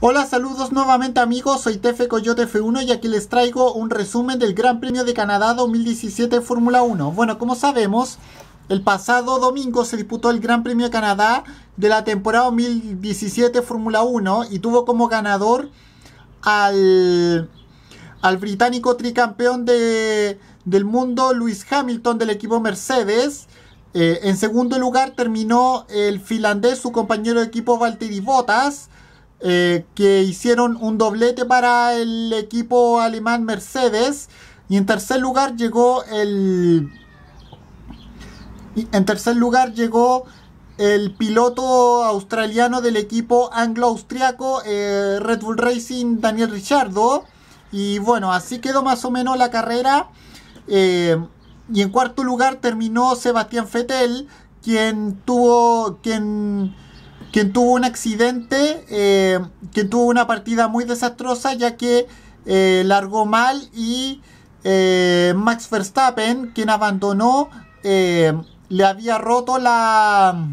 Hola, saludos nuevamente amigos, soy Tefe Coyote F1 y aquí les traigo un resumen del Gran Premio de Canadá 2017 Fórmula 1. Bueno, como sabemos, el pasado domingo se disputó el Gran Premio de Canadá de la temporada 2017 Fórmula 1 y tuvo como ganador al, británico tricampeón del mundo Lewis Hamilton del equipo Mercedes. Eh, en segundo lugar terminó el finlandés, su compañero de equipo Valtteri Bottas. Eh, que hicieron un doblete para el equipo alemán Mercedes. Y en tercer lugar llegó el. En tercer lugar llegó el piloto australiano del equipo anglo-austriaco eh, Red Bull Racing, Daniel Richardo. Y bueno, así quedó más o menos la carrera. Eh, y en cuarto lugar terminó Sebastián Fettel, quien tuvo. quien quien tuvo un accidente, eh, quien tuvo una partida muy desastrosa ya que eh, largó mal y eh, Max Verstappen, quien abandonó, le había roto la...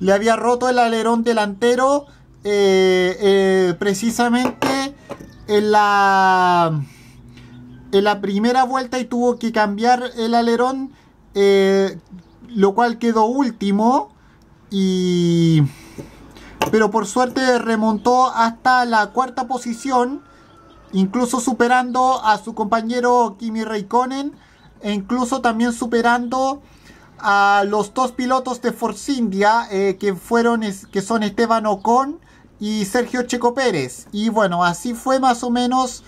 Le había roto el alerón delantero precisamente en la, en la primera vuelta y tuvo que cambiar el alerón, lo cual quedó último y pero por suerte remontó hasta la cuarta posición, incluso superando a su compañero Kimi Raikkonen e incluso también superando a los dos pilotos de Force India eh, que, fueron, que son Esteban Ocon y Sergio Checo Pérez. Y bueno, así fue más o menos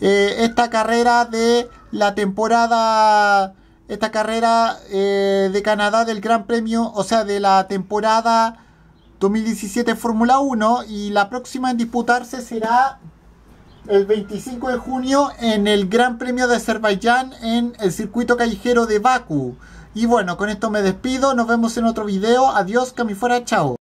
eh, esta carrera de la temporada, esta carrera eh, de Canadá del Gran Premio, o sea, de la temporada 2017 Fórmula 1 y la próxima en disputarse será el 25 de junio en el Gran Premio de Azerbaiyán en el circuito callejero de Baku. Y bueno, con esto me despido, nos vemos en otro video, adiós, que chao.